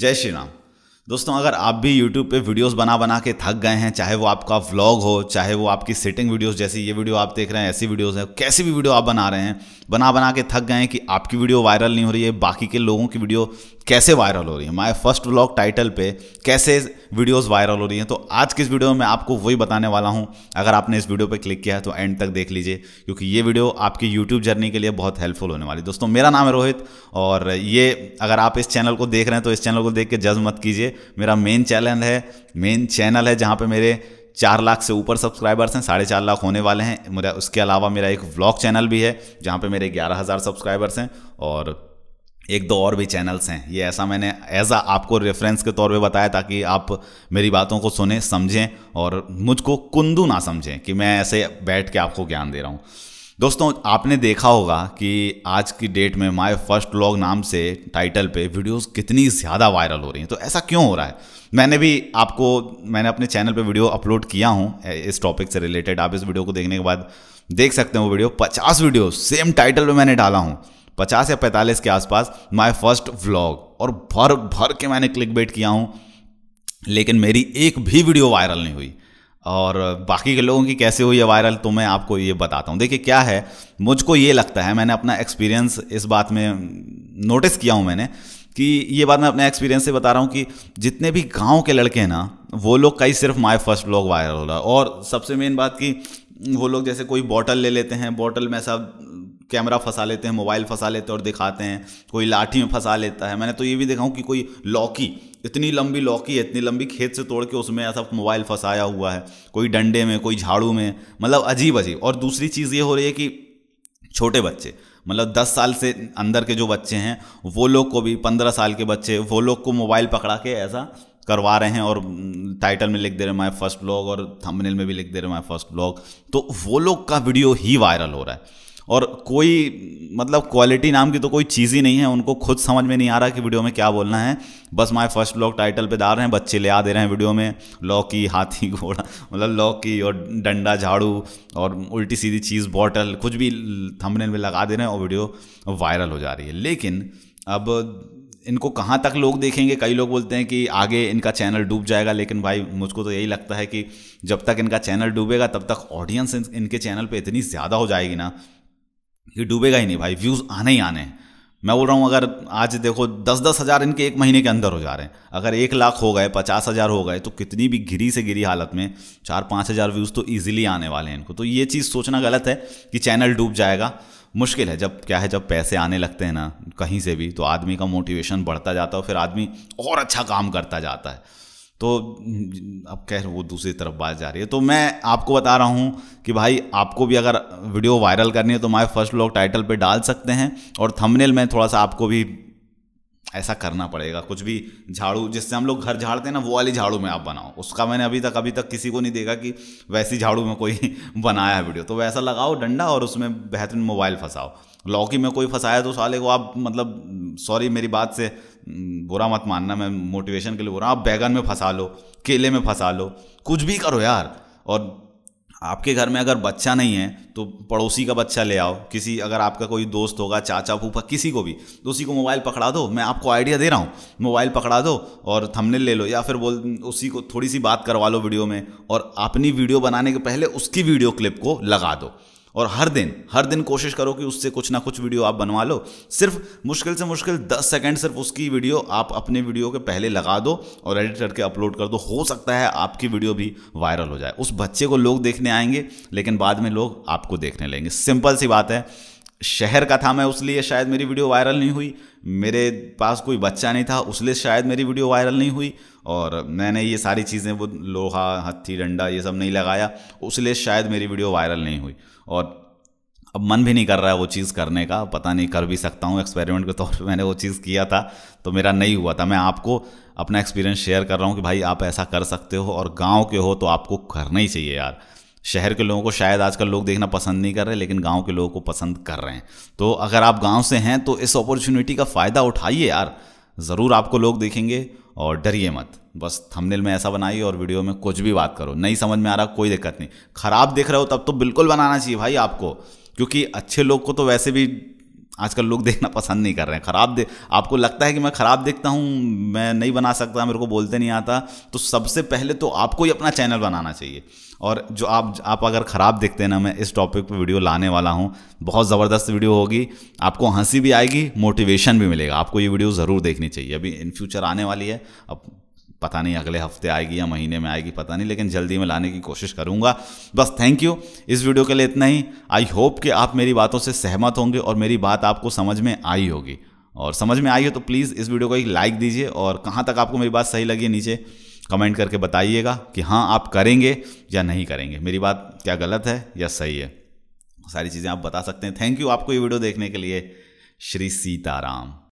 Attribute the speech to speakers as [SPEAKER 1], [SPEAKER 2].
[SPEAKER 1] जय श्री राम दोस्तों अगर आप भी YouTube पे वीडियोस बना बना के थक गए हैं चाहे वो आपका व्लॉग हो चाहे वो आपकी सिटिंग वीडियोस जैसी ये वीडियो आप देख रहे हैं ऐसी वीडियोस हैं कैसी भी वीडियो आप बना रहे हैं बना बना के थक गए हैं कि आपकी वीडियो वायरल नहीं हो रही है बाकी के लोगों की वीडियो कैसे वायरल हो रही है माय फर्स्ट व्लॉग टाइटल पे कैसे वीडियोस वायरल हो रही हैं तो आज की इस वीडियो में आपको वही बताने वाला हूं अगर आपने इस वीडियो पे क्लिक किया है तो एंड तक देख लीजिए क्योंकि ये वीडियो आपकी यूट्यूब जर्नी के लिए बहुत हेल्पफुल होने वाली दोस्तों मेरा नाम है रोहित और ये अगर आप इस चैनल को देख रहे हैं तो इस चैनल को देख के जज मत कीजिए मेरा मेन चैनल है मेन चैनल है जहाँ पे मेरे चार लाख से ऊपर सब्सक्राइबर्स हैं साढ़े चार लाख होने वाले हैं मेरा उसके अलावा मेरा एक व्लॉग चैनल भी है जहाँ पे मेरे ग्यारह हज़ार सब्सक्राइबर्स हैं और एक दो और भी चैनल्स हैं ये ऐसा मैंने एज आ आपको रेफरेंस के तौर पे बताया ताकि आप मेरी बातों को सुने समझें और मुझको कुंदू ना समझें कि मैं ऐसे बैठ के आपको ज्ञान दे रहा हूँ दोस्तों आपने देखा होगा कि आज की डेट में माय फर्स्ट लॉग नाम से टाइटल पे वीडियोस कितनी ज़्यादा वायरल हो रही हैं तो ऐसा क्यों हो रहा है मैंने भी आपको मैंने अपने चैनल पे वीडियो अपलोड किया हूँ इस टॉपिक से रिलेटेड आप इस वीडियो को देखने के बाद देख सकते हैं वो वीडियो पचास वीडियो सेम टाइटल पर मैंने डाला हूँ पचास या पैंतालीस के आसपास माई फर्स्ट व्लॉग और भर भर के मैंने क्लिक बेट किया हूँ लेकिन मेरी एक भी वीडियो वायरल नहीं हुई और बाकी के लोगों की कैसे हुई है वायरल तो मैं आपको ये बताता हूँ देखिए क्या है मुझको ये लगता है मैंने अपना एक्सपीरियंस इस बात में नोटिस किया हूँ मैंने कि ये बात मैं अपने एक्सपीरियंस से बता रहा हूँ कि जितने भी गांव के लड़के हैं ना वो लोग कई सिर्फ माय फर्स्ट ब्लॉग वायरल हो रहा है और सबसे मेन बात कि वो लोग जैसे कोई बॉटल ले लेते हैं बॉटल में सब कैमरा फंसा लेते हैं मोबाइल फंसा लेते हैं और दिखाते हैं कोई लाठी में फंसा लेता है मैंने तो ये भी देखा हूँ कि कोई लौकी इतनी लंबी लौकी है इतनी लंबी खेत से तोड़ के उसमें ऐसा मोबाइल फंसाया हुआ है कोई डंडे में कोई झाड़ू में मतलब अजीब अजीब और दूसरी चीज़ ये हो रही है कि छोटे बच्चे मतलब 10 साल से अंदर के जो बच्चे हैं वो लोग को भी 15 साल के बच्चे वो लोग को मोबाइल पकड़ा के ऐसा करवा रहे हैं और टाइटल में लिख दे रहे हैं माय फर्स्ट ब्लॉग और थंबनेल में भी लिख दे रहे हैं माय फर्स्ट ब्लॉग तो वो लोग का वीडियो ही वायरल हो रहा है और कोई मतलब क्वालिटी नाम की तो कोई चीज़ ही नहीं है उनको खुद समझ में नहीं आ रहा कि वीडियो में क्या बोलना है बस माय फर्स्ट ब्लॉग टाइटल पे डाल रहे हैं बच्चे ले आ दे रहे हैं वीडियो में लौकी हाथी घोड़ा मतलब लौकी और डंडा झाड़ू और उल्टी सीधी चीज़ बॉटल कुछ भी थंबनेल में लगा दे रहे हैं और वीडियो वायरल हो जा रही है लेकिन अब इनको कहाँ तक लोग देखेंगे कई लोग बोलते हैं कि आगे इनका चैनल डूब जाएगा लेकिन भाई मुझको तो यही लगता है कि जब तक इनका चैनल डूबेगा तब तक ऑडियंस इनके चैनल पे इतनी ज़्यादा हो जाएगी ना ये डूबेगा ही नहीं भाई व्यूज़ आने ही आने हैं मैं बोल रहा हूँ अगर आज देखो दस दस हज़ार इनके एक महीने के अंदर हो जा रहे हैं अगर एक लाख हो गए पचास हज़ार हो गए तो कितनी भी घिरी से गिरी हालत में चार पाँच हज़ार व्यूज़ तो ईजिली आने वाले हैं इनको तो ये चीज़ सोचना गलत है कि चैनल डूब जाएगा मुश्किल है जब क्या है जब पैसे आने लगते हैं ना कहीं से भी तो आदमी का मोटिवेशन बढ़ता जाता है फिर आदमी और अच्छा काम करता जाता है तो अब कह वो दूसरी तरफ बात जा रही है तो मैं आपको बता रहा हूँ कि भाई आपको भी अगर वीडियो वायरल करनी है तो माय फर्स्ट ब्लॉग टाइटल पे डाल सकते हैं और थंबनेल में थोड़ा सा आपको भी ऐसा करना पड़ेगा कुछ भी झाड़ू जिससे हम लोग घर झाड़ते हैं ना वो वाली झाड़ू में आप बनाओ उसका मैंने अभी तक अभी तक किसी को नहीं देखा कि वैसी झाड़ू में कोई बनाया है वीडियो तो वैसा लगाओ डंडा और उसमें बेहतरीन मोबाइल फंसाओ लौकी में कोई फंसाया तो साले को आप मतलब सॉरी मेरी बात से हम्म, बुरा मत मानना मैं मोटिवेशन के लिए बोल रहा हूँ आप बैगन में फंसा लो केले में फंसा लो कुछ भी करो यार और आपके घर में अगर बच्चा नहीं है तो पड़ोसी का बच्चा ले आओ किसी अगर आपका कोई दोस्त होगा चाचा फूफा किसी को भी तो उसी को मोबाइल पकड़ा दो मैं आपको आइडिया दे रहा हूँ मोबाइल पकड़ा दो और थंबनेल ले लो या फिर बोल उसी को थोड़ी सी बात करवा लो वीडियो में और अपनी वीडियो बनाने के पहले उसकी वीडियो क्लिप को लगा दो और हर दिन हर दिन कोशिश करो कि उससे कुछ ना कुछ वीडियो आप बनवा लो सिर्फ मुश्किल से मुश्किल दस सेकेंड सिर्फ उसकी वीडियो आप अपने वीडियो के पहले लगा दो और एडिट करके अपलोड कर दो हो सकता है आपकी वीडियो भी वायरल हो जाए उस बच्चे को लोग देखने आएंगे लेकिन बाद में लोग आपको देखने लेंगे सिंपल सी बात है शहर का था मैं उसलिए शायद मेरी वीडियो वायरल नहीं हुई मेरे पास कोई बच्चा नहीं था उसलिए शायद मेरी वीडियो वायरल नहीं हुई और मैंने ये सारी चीज़ें वो लोहा हत्थी डंडा ये सब नहीं लगाया उसलिए शायद मेरी वीडियो वायरल नहीं हुई और अब मन भी नहीं कर रहा है वो चीज़ करने का पता नहीं कर भी सकता हूँ एक्सपेरिमेंट के तौर पर मैंने वो चीज़ किया था तो मेरा नहीं हुआ था मैं आपको अपना एक्सपीरियंस शेयर कर रहा हूँ कि भाई आप ऐसा कर सकते हो और गाँव के हो तो आपको करना ही चाहिए यार शहर के लोगों को शायद आजकल लोग देखना पसंद नहीं कर रहे लेकिन गांव के लोगों को पसंद कर रहे हैं तो अगर आप गांव से हैं तो इस अपॉर्चुनिटी का फ़ायदा उठाइए यार ज़रूर आपको लोग देखेंगे और डरिए मत बस थंबनेल में ऐसा बनाइए और वीडियो में कुछ भी बात करो नहीं समझ में आ रहा कोई दिक्कत नहीं ख़राब देख रहे हो तब तो बिल्कुल बनाना चाहिए भाई आपको क्योंकि अच्छे लोग को तो वैसे भी आजकल लोग देखना पसंद नहीं कर रहे हैं ख़राब दे आपको लगता है कि मैं ख़राब देखता हूँ मैं नहीं बना सकता मेरे को बोलते नहीं आता तो सबसे पहले तो आपको ही अपना चैनल बनाना चाहिए और जो आप आप अगर ख़राब देखते हैं ना मैं इस टॉपिक पे वीडियो लाने वाला हूँ बहुत ज़बरदस्त वीडियो होगी आपको हंसी भी आएगी मोटिवेशन भी मिलेगा आपको ये वीडियो ज़रूर देखनी चाहिए अभी इन फ्यूचर आने वाली है अब पता नहीं अगले हफ्ते आएगी या महीने में आएगी पता नहीं लेकिन जल्दी में लाने की कोशिश करूँगा बस थैंक यू इस वीडियो के लिए इतना ही आई होप कि आप मेरी बातों से सहमत होंगे और मेरी बात आपको समझ में आई होगी और समझ में आई हो तो प्लीज़ इस वीडियो को एक लाइक दीजिए और कहाँ तक आपको मेरी बात सही लगी नीचे कमेंट करके बताइएगा कि हाँ आप करेंगे या नहीं करेंगे मेरी बात क्या गलत है या सही है सारी चीज़ें आप बता सकते हैं थैंक यू आपको ये वीडियो देखने के लिए श्री सीताराम